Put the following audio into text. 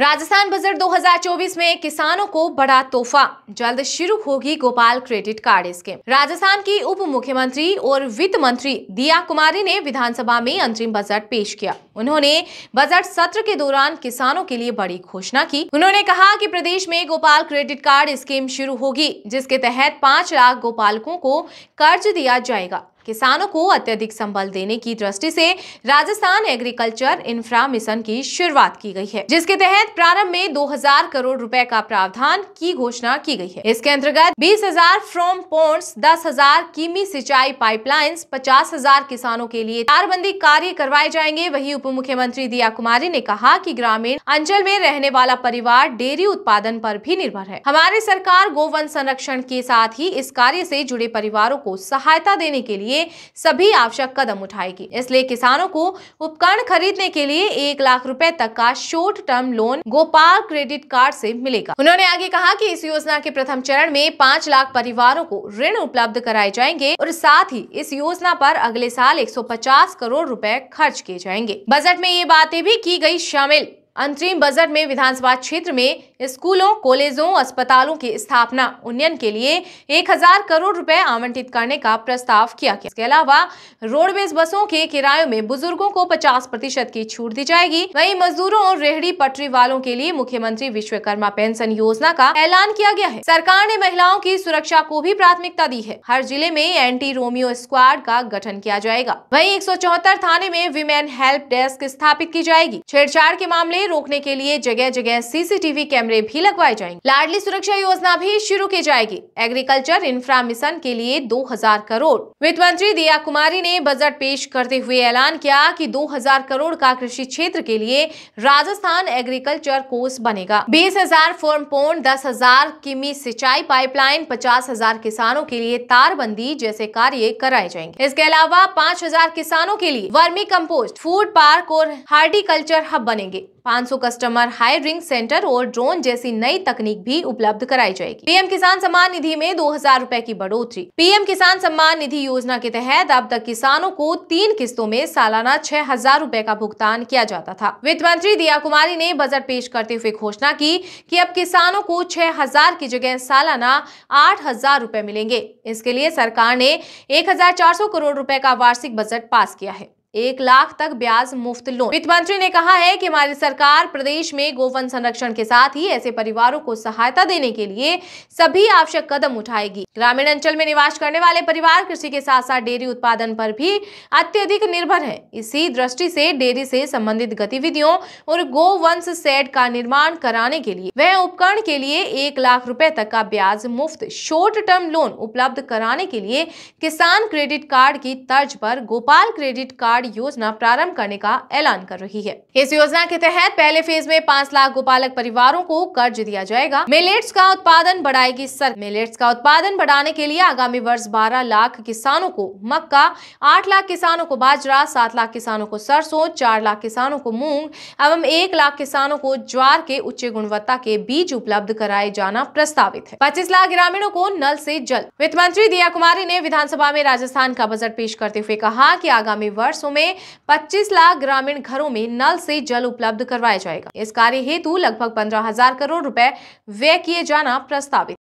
Rajasthan budget 2024 में किसानों को बड़ा तोहफा जल्द शुरू होगी Gopal credit card scheme Rajasthan की उप मुख्यमंत्री और वित्त मंत्री दिया कुमारी ने विधानसभा में अंतरिम बजट पेश किया उन्होंने बजट सत्र के दौरान किसानों के लिए बड़ी घोषणा की उन्होंने कहा कि प्रदेश में गोपाल क्रेडिट कार्ड स्कीम शुरू होगी जिसके तहत पाँच लाख गोपालकों को कर्ज दिया जाएगा किसानों को अत्यधिक संबल देने की दृष्टि से राजस्थान एग्रीकल्चर इंफ्रा मिशन की शुरुआत की गई है जिसके तहत प्रारंभ में 2000 करोड़ रुपए का प्रावधान की घोषणा की गई है इसके अंतर्गत 20,000 फ्रॉम पोन्ट्स हजार किमी सिंचाई पाइपलाइंस 50,000 किसानों के लिए तारबंदी कार्य करवाए जाएंगे वही उप मुख्यमंत्री दिया कुमारी ने कहा की ग्रामीण अंचल में रहने वाला परिवार डेयरी उत्पादन आरोप भी निर्भर है हमारी सरकार गोवन संरक्षण के साथ ही इस कार्य ऐसी जुड़े परिवारों को सहायता देने के लिए लिए सभी आवश्यक कदम उठाएगी इसलिए किसानों को उपकरण खरीदने के लिए एक लाख रुपए तक का short term loan Gopal credit card से मिलेगा उन्होंने आगे कहा कि इस योजना के प्रथम चरण में पाँच लाख परिवारों को ऋण उपलब्ध कराए जाएंगे और साथ ही इस योजना पर अगले साल एक करोड़ रूपए खर्च किए जाएंगे बजट में ये बातें भी की गयी शामिल अंतरिम बजट में विधानसभा क्षेत्र में स्कूलों कॉलेजों अस्पतालों की स्थापना उन्नयन के लिए 1000 करोड़ रुपए आवंटित करने का प्रस्ताव किया गया इसके अलावा रोडवेज बसों के किरायों में बुजुर्गों को 50 प्रतिशत की छूट दी जाएगी वहीं मजदूरों और रेहड़ी पटरी वालों के लिए मुख्यमंत्री विश्वकर्मा पेंशन योजना का ऐलान किया गया है सरकार ने महिलाओं की सुरक्षा को भी प्राथमिकता दी है हर जिले में एंटी रोमियो स्क्वाड का गठन किया जाएगा वही एक थाने में विमेन हेल्प डेस्क स्थापित की जाएगी छेड़छाड़ के मामले रोकने के लिए जगह जगह सीसीटीवी कैमरे भी लगवाए जाएंगे लाडली सुरक्षा योजना भी शुरू की जाएगी एग्रीकल्चर इंफ्रा मिशन के लिए 2000 करोड़ वित्त मंत्री दिया कुमारी ने बजट पेश करते हुए ऐलान किया कि 2000 करोड़ का कृषि क्षेत्र के लिए राजस्थान एग्रीकल्चर कोर्स बनेगा बीस हजार फॉर्म पोन दस हजार किमी सिंचाई पाइपलाइन पचास हजार किसानों के लिए तारबंदी जैसे कार्य कराए जाएंगे इसके अलावा पाँच हजार किसानों के लिए वर्मी कम्पोस्ट फूड पार्क और हार्टिकल्चर हब बनेंगे 500 कस्टमर हायरिंग सेंटर और ड्रोन जैसी नई तकनीक भी उपलब्ध कराई जाएगी पीएम किसान सम्मान निधि में दो हजार रूपए की बढ़ोतरी पीएम किसान सम्मान निधि योजना के तहत अब तक किसानों को तीन किस्तों में सालाना छह हजार रूपए का भुगतान किया जाता था वित्त मंत्री दिया कुमारी ने बजट पेश करते हुए घोषणा की कि अब किसानों को छह हजार की जगह सालाना आठ हजार रूपए मिलेंगे इसके लिए सरकार ने एक हजार चार सौ करोड़ रूपए का वार्षिक बजट पास किया है एक लाख तक ब्याज मुफ्त लोन वित्त मंत्री ने कहा है कि हमारी सरकार प्रदेश में गोवंश संरक्षण के साथ ही ऐसे परिवारों को सहायता देने के लिए सभी आवश्यक कदम उठाएगी ग्रामीण अंचल में निवास करने वाले परिवार कृषि के साथ साथ डेयरी उत्पादन पर भी अत्यधिक निर्भर है इसी दृष्टि से डेयरी से संबंधित गतिविधियों और गोवंश सेट का निर्माण कराने के लिए वह उपकरण के लिए एक लाख रुपए तक का ब्याज मुफ्त शॉर्ट टर्म लोन उपलब्ध कराने के लिए किसान क्रेडिट कार्ड की तर्ज पर गोपाल क्रेडिट कार्ड कल्याण योजना प्रारंभ करने का ऐलान कर रही है इस योजना के तहत पहले फेज में पाँच लाख गोपालक परिवारों को कर्ज दिया जाएगा मिलेट्स का उत्पादन बढ़ाएगी सर मिलेट्स का उत्पादन बढ़ाने के लिए आगामी वर्ष बारह लाख किसानों को मक्का आठ लाख किसानों को बाजरा सात लाख किसानों को सरसों चार लाख किसानों को मूंग एवं एक लाख किसानों को ज्वार के उच्च गुणवत्ता के बीज उपलब्ध कराए जाना प्रस्तावित है पच्चीस लाख ग्रामीणों को नल से जल वित्त मंत्री दिया कुमारी ने विधानसभा में राजस्थान का बजट पेश करते हुए कहा कि आगामी वर्षों में 25 लाख ग्रामीण घरों में नल से जल उपलब्ध करवाया जाएगा इस कार्य हेतु लगभग पंद्रह हजार करोड़ रुपए व्यय किए जाना प्रस्तावित